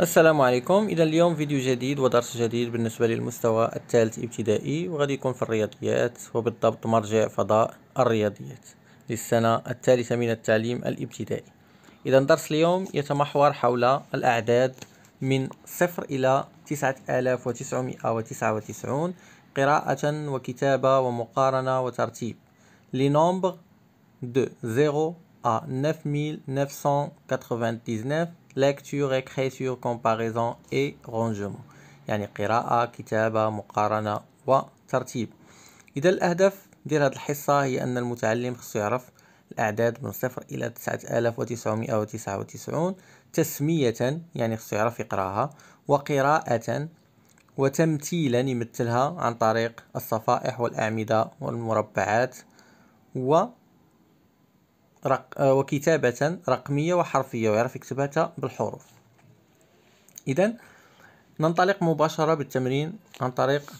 السلام عليكم اذا اليوم فيديو جديد ودرس جديد بالنسبه للمستوى الثالث ابتدائي وغادي يكون في الرياضيات وبالضبط مرجع فضاء الرياضيات للسنه الثالثه من التعليم الابتدائي اذا درس اليوم يتمحور حول الاعداد من صفر الى 9999 قراءه وكتابه ومقارنه وترتيب لي نومبر دو 0 à 9999 لكتور إكريتور كومباريزون إي rangement يعني قراءة كتابة مقارنة وترتيب إذا الأهداف ديال هذه الحصة هي أن المتعلم خصو يعرف الأعداد من صفر إلى تسعة آلاف وتسعمائة وتسعة وتسعون تسمية يعني خصو يعرف يقراها وقراءة وتمثيلا يمثلها عن طريق الصفائح والأعمدة والمربعات و رق آه، وكتابة رقمية وحرفية ويعرف يكتبها بالحروف إذا ننطلق مباشرة بالتمرين عن طريق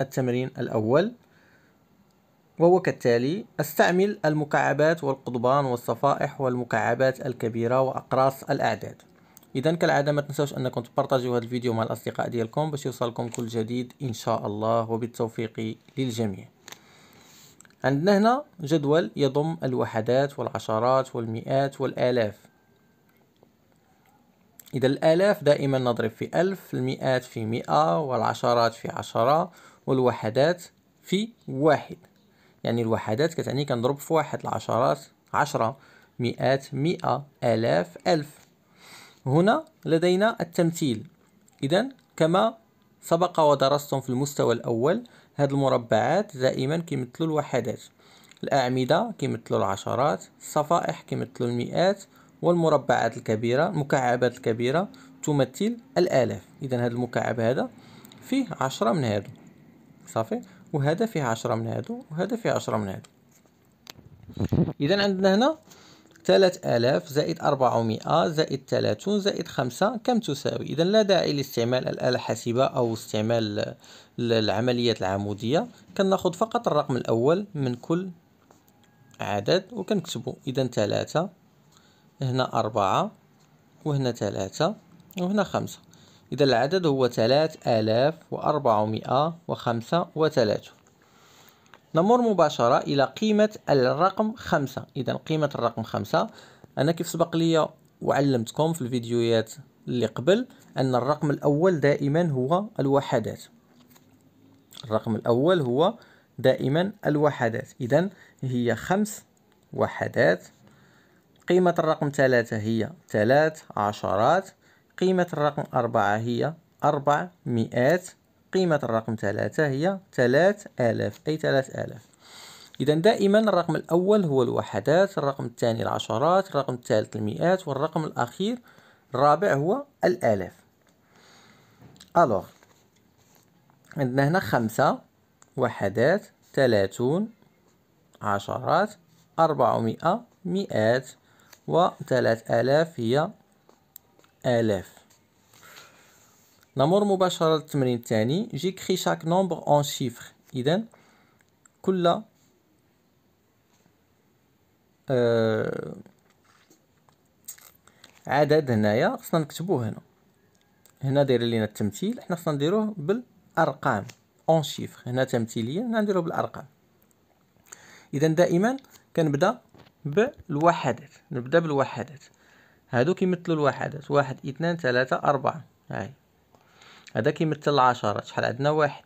التمرين الأول وهو كالتالي استعمل المكعبات والقضبان والصفائح والمكعبات الكبيرة وأقراص الأعداد إذا كالعادة ما تنسوش أنكم تبارطاجيو هذا الفيديو مع الأصدقاء ديالكم باش يوصلكم كل جديد إن شاء الله وبالتوفيق للجميع عندنا هنا جدول يضم الوحدات والعشرات والمئات والآلاف إذا الآلاف دائما نضرب في ألف المئات في مئة والعشرات في عشرة والوحدات في واحد يعني الوحدات كتعني كنضرب في واحد العشرات عشرة مئات مئة آلاف ألف هنا لدينا التمثيل إذا كما سبق ودرستم في المستوى الأول هاد المربعات دائما كيمثلوا الوحدات الأعمدة كيمثلوا العشرات الصفائح كيمثلوا المئات والمربعات الكبيرة المكعبات الكبيرة تمثل الآلاف إذا هذا المكعب هذا فيه عشرة من هادو صافي وهذا فيه عشرة من هادو وهذا فيه عشرة من هادو إذا عندنا هنا 3000 زائد 400 زائد 30 زائد 5 كم تساوي إذا لا داعي لاستعمال الآلة الحاسبة أو استعمال العمليات العمودية كناخد فقط الرقم الأول من كل عدد وكنكتبه إذا 3 هنا 4 وهنا 3 وهنا 5 إذا العدد هو 3435 وتلاتون نمر مباشرة إلى قيمة الرقم خمسة إذا قيمة الرقم خمسة أنا كيف سبق لي وعلمتكم في الفيديوهات اللي قبل أن الرقم الأول دائما هو الوحدات الرقم الأول هو دائما الوحدات إذا هي خمس وحدات قيمة الرقم ثلاثة هي ثلاث عشرات قيمة الرقم أربعة هي أربع مئات قيمة الرقم ثلاثة هي ثلاث آلاف أي ثلاث آلاف إذا دائما الرقم الأول هو الوحدات الرقم الثاني العشرات الرقم الثالث المئات والرقم الأخير الرابع هو الآلاف ألوغ عندنا هنا خمسة وحدات ثلاثون عشرات أربعمائة مئات وثلاث آلاف هي آلاف نمر مباشرة للتمرين الثاني جيكري شاك نومبر اون شيفر اذا كل آه عدد هنايا خصنا نكتبوه هنا هنا داير لينا التمثيل حنا خصنا نديروه بالارقام اون شيفر هنا تمثيليا هنا نديروه بالارقام اذا دائما كنبدا بالوحدات نبدا بالوحدات هادو كيمثلوا الوحدات واحد اثنان ثلاثة أربعة هاي هذا كيمثل العشرات شحال عندنا واحد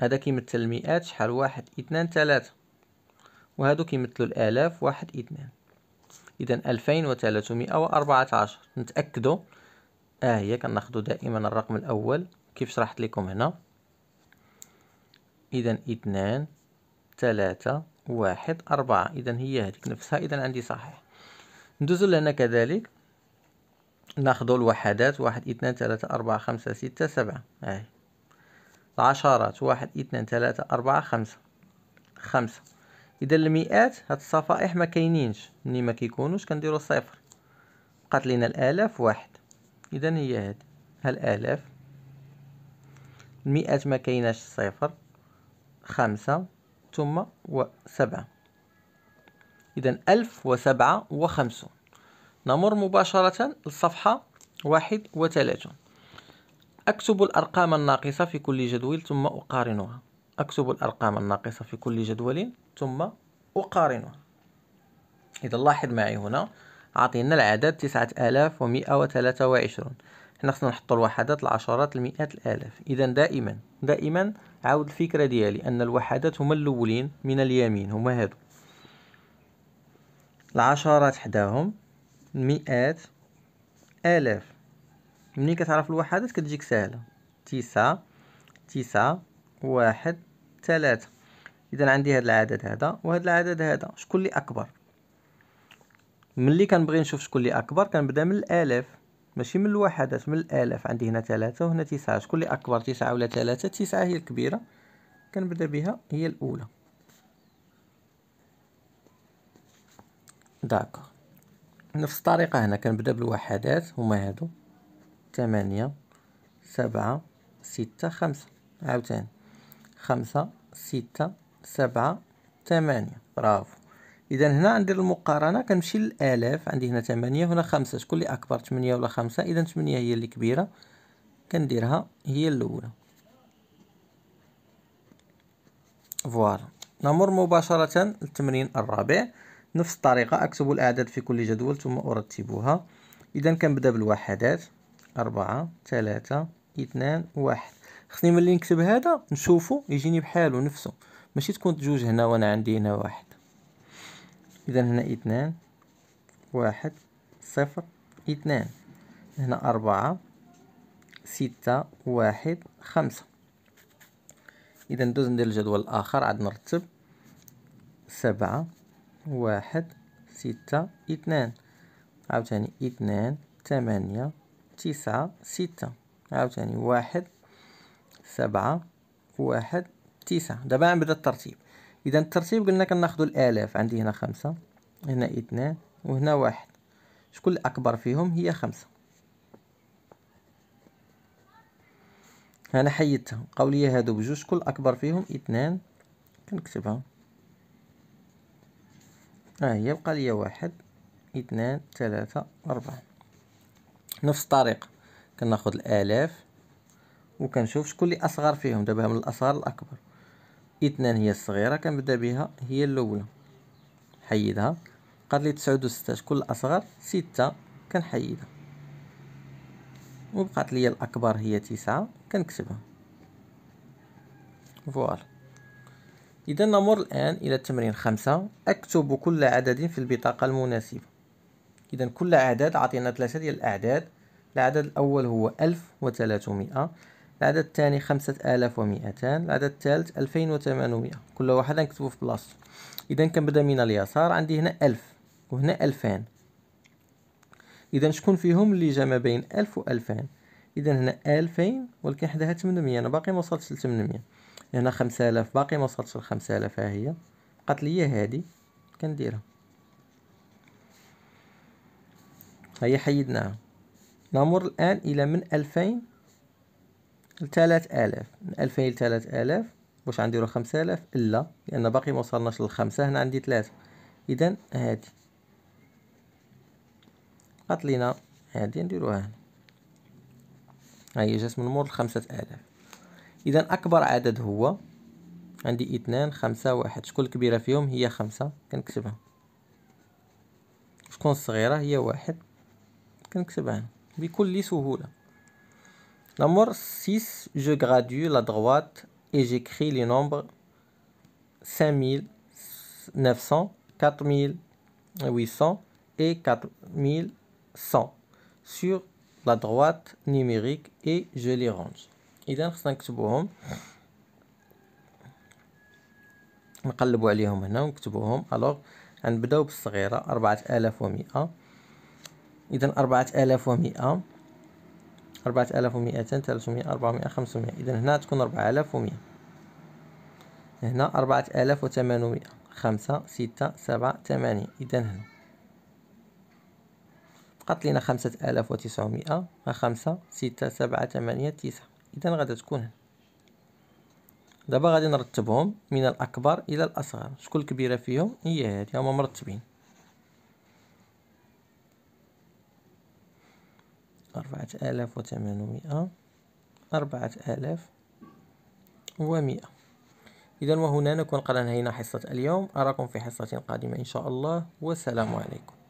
هذا كيمثل المئات شحال واحد اثنان ثلاثة وهادو كيمثلوا الالاف واحد اثنان اذا الفين وثلاثمائة واربعة عشر نتأكدوا اه هي كناخدو دائما الرقم الاول كيف شرحت لكم هنا اذا اثنان ثلاثة واحد أربعة إذا هي هذيك نفسها إذا عندي صحيح ندوزو لهنا كذلك ناخذ الوحدات واحد اثنان ثلاثة أربعة خمسة ستة سبعة اهي العشرات واحد اثنان ثلاثة أربعة خمسة خمسة إذا المئات هاد الصفائح ما كاينينش ملي ما كيكونوش كنديرو صفر بقات لينا الآلاف واحد إذا هي هادي الآلاف المئات ما كايناش صفر خمسة ثم وسبعة إذا ألف وسبعة وخمسون نمر مباشرة للصفحة واحد وثلاثة أكتب الأرقام الناقصة في كل جدول ثم أقارنها أكتب الأرقام الناقصة في كل جدول ثم أقارنها إذا لاحظ معي هنا عطينا العدد تسعة آلاف ومئة وثلاثة وعشرون حنا خصنا نحطو الوحدات العشرات المئات الآلاف إذا دائما دائما عاود الفكرة ديالي أن الوحدات هما الأولين من اليمين هما هادو العشرات حداهم مئات آلاف منين كتعرف الوحدات كتجيك سهلة تسعة تسعة واحد ثلاثة إذا عندي هاد العدد هذا وهذا العدد هذا شكون اللي أكبر ملي كنبغي نشوف شكون اللي أكبر كنبدا من الآلاف ماشي من الوحدات من الآلاف عندي هنا ثلاثة وهنا تسعة شكون اللي أكبر تسعة ولا ثلاثة تسعة هي الكبيرة كنبدا بها هي الأولى داكور نفس الطريقة هنا كنبدا بالوحدات هما هادو تمانية سبعة ستة خمسة عاوتاني خمسة ستة سبعة تمانية برافو اذا هنا ندير المقارنه كنمشي للالاف عندي هنا 8 هنا 5 شكون اللي اكبر 8 ولا 5 اذا 8 هي اللي كبيره كنديرها هي الاولى فوالا نمر مباشره للتمرين الرابع نفس الطريقة أكتب الأعداد في كل جدول ثم أرتبها إذا كنبدأ بالوحدات أربعة ثلاثة اثنان واحد خصني ملي نكتب هذا نشوفو يجيني بحالو نفسه ماشي تكون جوج هنا وأنا عندي هنا واحد إذا هنا اثنان واحد صفر اثنان هنا أربعة ستة واحد خمسة إذا ندوز ندير الجدول الآخر عاد نرتب سبعة واحد ستة اثنان عاوتاني اثنان ثمانية تسعة ستة عاوتاني واحد سبعة واحد تسعة دابا غنبدا الترتيب اذا الترتيب قلنا كناخدو الالاف عندي هنا خمسة هنا اثنان وهنا واحد شكون الاكبر فيهم هي خمسة انا حيدتها بقاو ليا هادو بجوج شكون الاكبر فيهم اثنان كنكتبها هي يبقى ليا واحد اثنان ثلاثة أربعة نفس الطريقة كناخد الآلاف وكنشوف شكون اللي أصغر فيهم دابا من الأصغر الأكبر اثنان هي الصغيرة كنبدا بها هي الأولى حيدها قال لي تسعود وستة شكون الأصغر ستة كنحيدها وبقات لي الأكبر هي تسعة كنكتبها فوالا إذا نمر الآن إلى التمرين خمسة أكتب كل عدد في البطاقة المناسبة إذا كل عدد عطينا ثلاثة ديال الأعداد العدد الأول هو ألف وثلاثمائة العدد الثاني خمسة آلاف ومئتان العدد الثالث ألفين وثمانمائة كل واحد نكتبه في بلاصتو إذا كنبدا من اليسار عندي هنا ألف وهنا ألفان إذا شكون فيهم اللي جا ما بين ألف وألفان إذا هنا ألفين ولكن حداها تمنمية أنا باقي ما وصلتش لتمنمية هنا خمسة آلاف باقي ما وصلتش لخمسة آلاف ها هي بقات ليا إيه هادي كنديرها هي حيدناها نمر الآن إلى من ألفين لتلات آلاف من ألفين لتلات آلاف واش غنديرو خمسة آلاف لا لأن باقي ما وصلناش للخمسة هنا عندي ثلاثة إذا هادي بقات لينا هادي نديروها هنا هي جات من مور لخمسة آلاف إذا أكبر عدد هو عندي اثنان خمسة واحد شكون الكبيرة فيهم هي خمسة كنكتبها شكون الصغيرة هي واحد كنكتبها بكل سهولة نمر سيس جو غادي لا دغوات إي جيكخي لي نومبر ميل نفسون ميل 800 et سون sur لا دغوات نيميريك اي جو لي رونج اذا خصنا نكتبوهم نقلبوا عليهم هنا ونكتبوهم الوغ غنبداو بالصغيره 4100 آلاف اذا 4100 آلاف 300 400 آلاف إذا هنا تكون 4100 آلاف هنا 4800 آلاف 6 خمسة ستة سبعة ثمانية إذا هنا بقات لينا خمسة آلاف 6 7 ستة سبعة ثمانية تسعة إذا غادا تكون هنا دابا غادي نرتبهم من الأكبر إلى الأصغر شكون الكبيرة فيهم هي هادي هما مرتبين أربعة آلاف وثمانمائة أربعة آلاف ومائة إذا وهنا نكون قد أنهينا حصة اليوم أراكم في حصة قادمة إن شاء الله والسلام عليكم